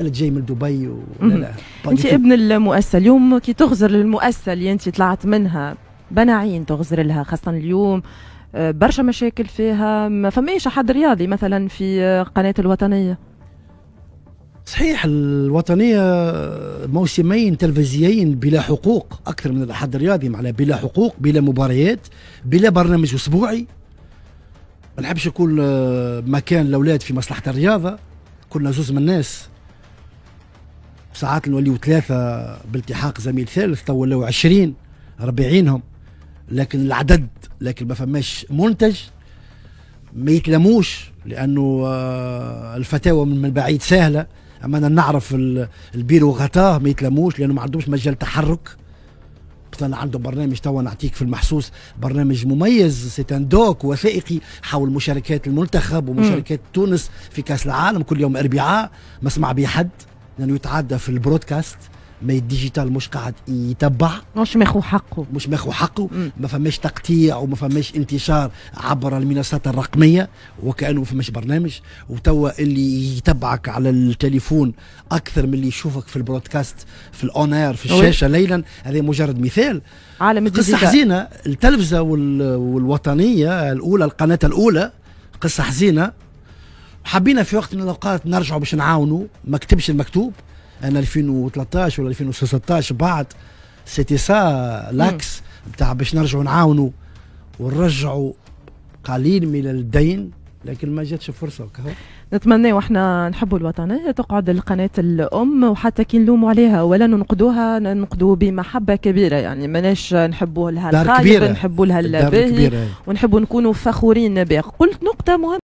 انا جاي من دبي و... لا طيب، انت ابن المؤسسه اليوم كي تغزر للمؤسسه اللي انت طلعت منها بناعين تغزر لها خاصه اليوم آه، برشا مشاكل فيها ما فماش حد رياضي مثلا في آه، قناه الوطنيه صحيح الوطنيه موسمين تلفزيين بلا حقوق اكثر من الحد الرياضي معناها بلا حقوق بلا مباريات بلا برنامج اسبوعي ما نحبش نقول آه، مكان الاولاد في مصلحه الرياضه كنا زوز من الناس ساعات نوليو ثلاثة بالتحاق زميل ثالث تو ولاو 20 ربيعينهم لكن العدد لكن ما فماش منتج ما يتلموش لانه آه، الفتاوى من البعيد سهله اما انا نعرف البيرو غطاه ما يتلموش لانه ما عندهمش مجال تحرك مثلا عنده برنامج توا نعطيك في المحسوس برنامج مميز سيتان دوك وثائقي حول مشاركات المنتخب ومشاركات م. تونس في كاس العالم كل يوم اربعاء ما سمع به حد لانه يتعدى في البرودكاست ما الديجيتال مش قاعد يتبع مش ماخو حقه مش ماخو حقه ما فماش تقطيع وما فماش انتشار عبر المنصات الرقميه وكانه ما فماش برنامج وتوا اللي يتبعك على التليفون اكثر من اللي يشوفك في البرودكاست في الاونير في الشاشه ليلا هذا مجرد مثال عالم قصه حزينه التلفزه والوطنيه الاولى القناه الاولى قصه حزينه حبينا في وقت من الاوقات نرجعوا باش نعاونوا ما كتبش المكتوب انا 2013 ولا 2016 بعد سيتي سا لاكس بتاع باش نرجعوا نعاونوا ونرجعوا قليل من الدين لكن ما جاتش فرصه وكهو نتمنى واحنا نحبوا الوطنيه تقعد القناه الام وحتى كي نلوموا عليها ولا ننقدوها ننقدوا بمحبه كبيره يعني ماناش نحبوا لها الخالد نحبوا لها الباهي ونحبوا نكونوا فخورين بها قلت نقطه مهمه